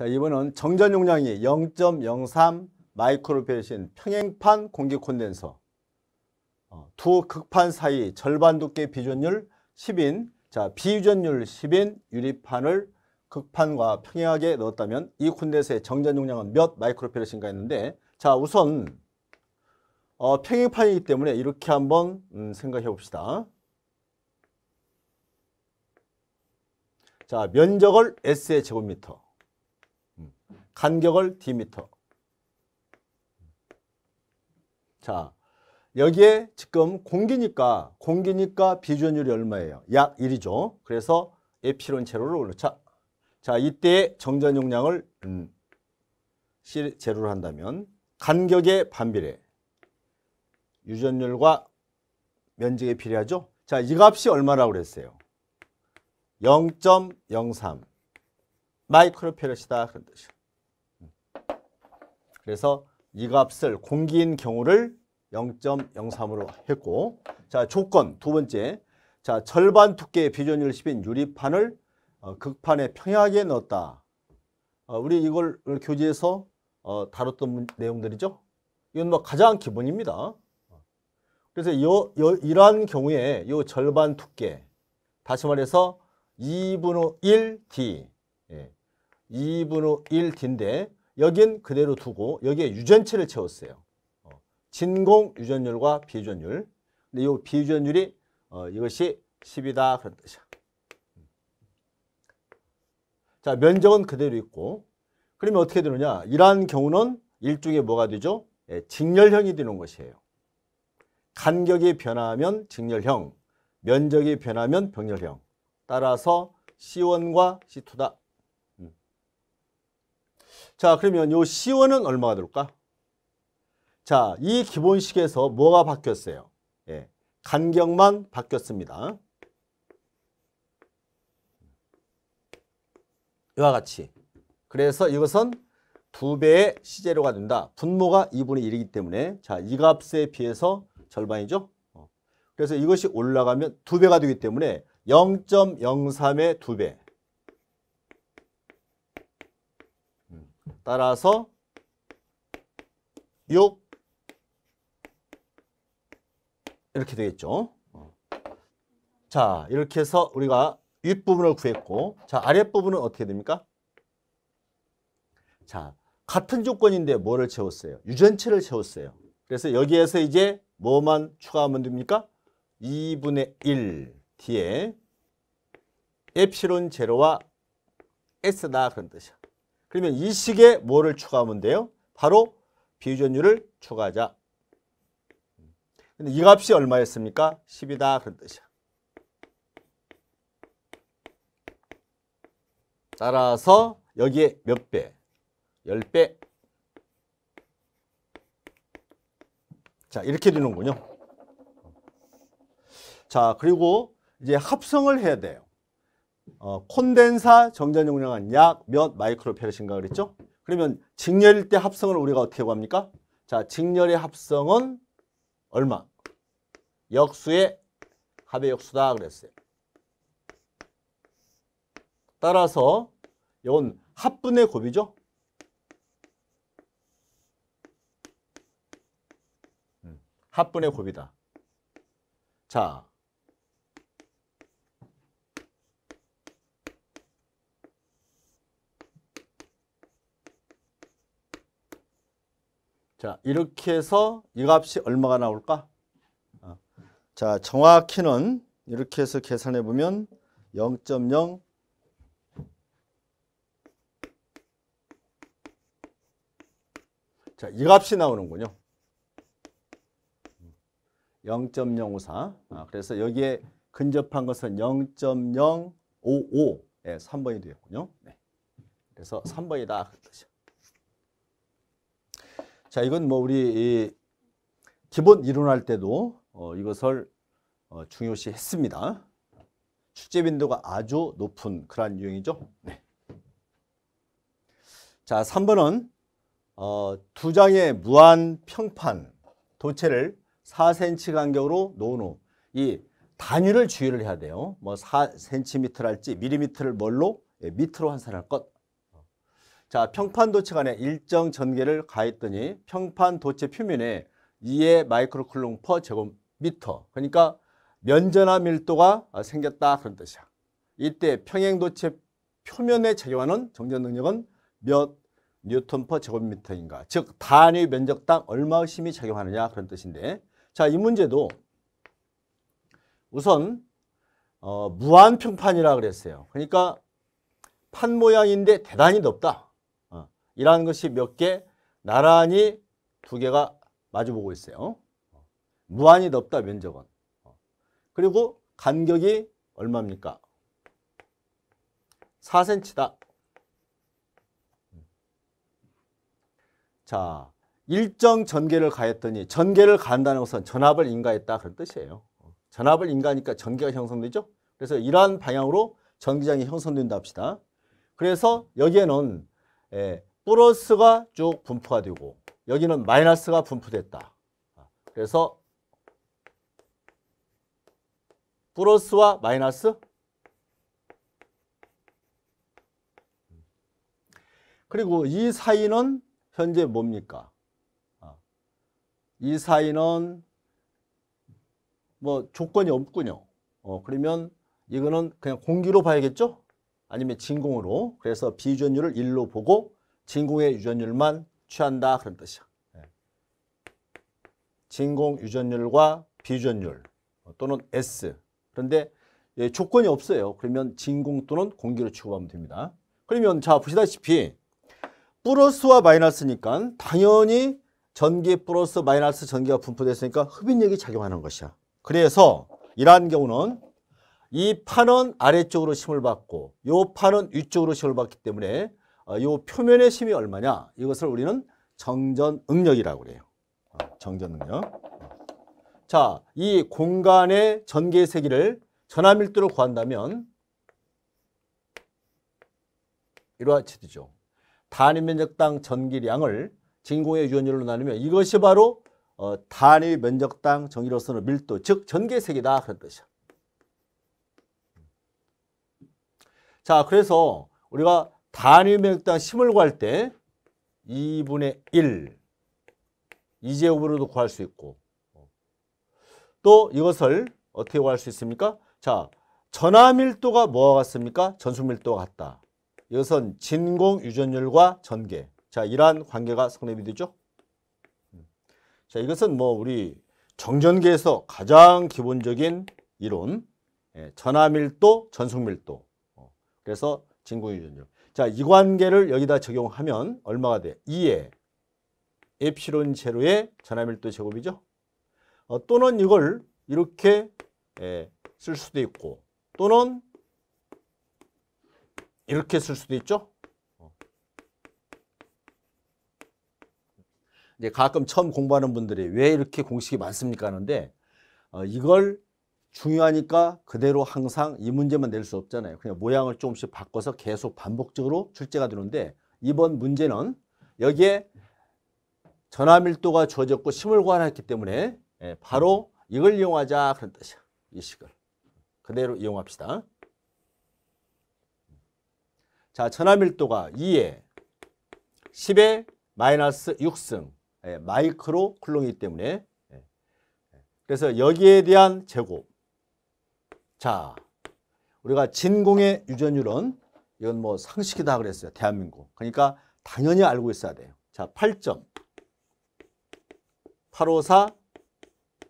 자, 이번은 정전 용량이 0.03 마이크로페르신 평행판 공기 콘덴서 어, 두 극판 사이 절반 두께 비전율 10인 자 비유전율 10인 유리판을 극판과 평행하게 넣었다면 이 콘덴서의 정전 용량은 몇 마이크로페르신가 했는데 자 우선 어, 평행판이기 때문에 이렇게 한번 음, 생각해 봅시다. 자 면적을 S의 제곱미터 간격을 dm. 자, 여기에 지금 공기니까 공기니까 비전율이 얼마예요? 약 1이죠. 그래서 에피론 제로를 올려 자, 자, 이때 정전 용량을 음, C 제로를 한다면 간격의 반비례 유전율과 면적에 필요하죠 자, 이 값이 얼마라고 그랬어요? 0.03 마이크로페르시다 그런 뜻이요. 그래서 이 값을 공기인 경우를 0.03으로 했고 자 조건 두 번째 자 절반 두께의 비전율 10인 유리판을 어, 극판에 평야하게 넣었다. 어, 우리 이걸 교재에서 어, 다뤘던 문, 내용들이죠. 이건 뭐 가장 기본입니다. 그래서 요, 요, 이러한 경우에 요 절반 두께 다시 말해서 2분의 1D 예. 2분의 1D인데 여긴 그대로 두고 여기에 유전체를 채웠어요. 어, 진공 유전율과 비유전율. 근데 이 비유전율이 어, 이것이 10이다 그런 뜻이야. 음. 자, 면적은 그대로 있고 그러면 어떻게 되느냐? 이러한 경우는 일종의 뭐가 되죠? 예, 직렬형이 되는 것이에요. 간격이 변하면 직렬형, 면적이 변하면 병렬형. 따라서 C1과 C2다. 자 그러면 요 C1은 얼마가 될까? 자 이 기본식에서 뭐가 바뀌었어요? 예, 간격만 바뀌었습니다. 이와 같이 그래서 이것은 두배의 시제로가 된다. 분모가 2분의 1이기 때문에 자, 이 값에 비해서 절반이죠. 어. 그래서 이것이 올라가면 두배가 되기 때문에 0.03의 두배 따라서 6 이렇게 되겠죠. 어. 자 이렇게 해서 우리가 윗부분을 구했고 자 아랫부분은 어떻게 됩니까? 자 같은 조건인데 뭐를 채웠어요? 유전체를 채웠어요. 그래서 여기에서 이제 뭐만 추가하면 됩니까? 2분의 1 뒤에 엡실론 제로와 S다 그런 뜻이야. 그러면 이 식에 뭐를 추가하면 돼요? 바로 비유전율을 추가하자. 근데 이 값이 얼마였습니까? 10이다 그런 뜻이야. 따라서 여기에 몇 배? 10배. 자, 이렇게 되는군요. 자, 그리고 이제 합성을 해야 돼요. 어, 콘덴사 정전 용량은 약 몇 마이크로페르신가 그랬죠? 그러면 직렬일 때 합성을 우리가 어떻게 구합니까? 자, 직렬의 합성은 얼마? 역수의 합의 역수다 그랬어요. 따라서 이건 합분의 곱이죠. 음, 합분의 곱이다. 자, 자, 이렇게 해서 이 값이 얼마가 나올까? 어. 자, 정확히는 이렇게 해서 계산해 보면 0.0 자, 이 값이 나오는군요. 0.054. 아, 그래서 여기에 근접한 것은 0.055. 예, 3번이 되겠군요. 네. 그래서 3번이다. 그뜻이 자, 이건 뭐 우리 이 기본 이론할 때도 어, 이것을 어, 중요시 했습니다. 축제 빈도가 아주 높은 그러한 유형이죠. 네. 자, 3번은 어, 두 장의 무한 평판 도체를 4cm 간격으로 놓은 후 이 단위를 주의를 해야 돼요. 뭐 4cm랄지 밀리미터를 뭘로? 예, 미터로 환산할 것. 자, 평판도체 간의 일정 전개를 가했더니 평판도체 표면에 2의 마이크로쿨롱 퍼 제곱미터. 그러니까 면전화 밀도가 생겼다 그런 뜻이야. 이때 평행도체 표면에 작용하는 정전 능력은 몇 뉴턴 퍼 제곱미터인가. 즉 단위 면적당 얼마의 힘이 작용하느냐 그런 뜻인데 자, 이 문제도 우선 어, 무한평판이라 그랬어요. 그러니까 판 모양인데 대단히 높다. 이라는 것이 몇 개 나란히 두 개가 마주보고 있어요. 무한히 넓다 면적은. 그리고 간격이 얼마입니까? 4cm다. 자, 일정 전개를 가했더니 전개를 간다는 것은 전압을 인가했다 그런 뜻이에요. 전압을 인가하니까 전개가 형성되죠. 그래서 이러한 방향으로 전기장이 형성된다 합시다. 그래서 여기에는 에, 예, 플러스가 쭉 분포가 되고 여기는 마이너스가 분포됐다. 그래서 플러스와 마이너스 그리고 이 사이는 현재 뭡니까? 아, 이 사이는 뭐 조건이 없군요. 어, 그러면 이거는 그냥 공기로 봐야겠죠? 아니면 진공으로. 그래서 비전율을 1로 보고 진공의 유전율만 취한다 그런 뜻이야. 예. 진공 유전율과 비유전율 또는 S 그런데 예, 조건이 없어요. 그러면 진공 또는 공기로 취급하면 됩니다. 그러면 자 보시다시피 플러스와 마이너스니까 당연히 전기 플러스 마이너스 전기가 분포됐으니까 흡인력이 작용하는 것이야. 그래서 이러한 경우는 이 판은 아래쪽으로 힘을 받고 이 판은 위쪽으로 힘을 받기 때문에 이 어, 표면의 힘이 얼마냐 이것을 우리는 정전응력이라고 그요 어, 정전응력. 자, 이 공간의 전개 세기를 전함밀도로 구한다면 이러하치드죠. 단위 면적당 전기량을 진공의 유연율로 나누면 이것이 바로 어, 단위 면적당 전기로서는 밀도, 즉 전개 세기다 그런 뜻이야. 자, 그래서 우리가 단위맥당 10을 구할 때 2분의 1이제곱으로도 구할 수 있고 또 이것을 어떻게 구할 수 있습니까? 자, 전화밀도가 뭐와 같습니까? 전수밀도와 같다. 이것은 진공 유전율과 전개. 자, 이러한 관계가 성립이 되죠. 음. 자, 이것은 뭐 우리 정전계에서 가장 기본적인 이론, 예, 전화밀도, 전속밀도. 어, 그래서 진공 유전율. 자, 이 관계를 여기다 적용하면 얼마가 돼? 2에 엡실론 제로의 전화밀도 제곱이죠. 어, 또는 이걸 이렇게 예, 쓸 수도 있고 또는 이렇게 쓸 수도 있죠. 어. 이제 가끔 처음 공부하는 분들이 왜 이렇게 공식이 많습니까 하는데 어, 이걸 중요하니까 그대로 항상 이 문제만 낼 수 없잖아요. 그냥 모양을 조금씩 바꿔서 계속 반복적으로 출제가 되는데 이번 문제는 여기에 전화밀도가 주어졌고 심을 구하했기 때문에 예, 바로 이걸 이용하자 그런 뜻이야. 이 식을 그대로 이용합시다. 자, 전화밀도가 2에 10에 마이너스 6승 예, 마이크로 쿨롱이기 때문에 예, 그래서 여기에 대한 제곱 자, 우리가 진공의 유전율은 이건 뭐 상식이다 그랬어요. 대한민국. 그러니까 당연히 알고 있어야 돼요. 자, 8점. 854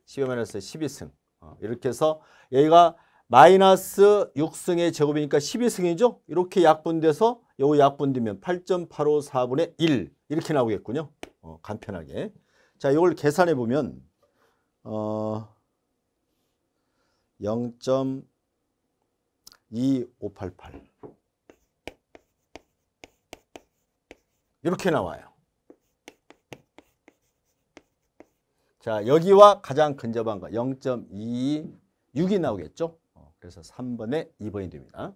10에 서 12승. 어, 이렇게 해서 여기가 마이너스 6승의 제곱이니까 12승이죠. 이렇게 약분돼서 요 약분되면 8.854분의 1 이렇게 나오겠군요. 어, 간편하게. 자, 이걸 계산해 보면 어0.2588 이렇게 나와요. 자 여기와 가장 근접한 거0 2 6이 나오겠죠. 어, 그래서 3번에 2번이 됩니다.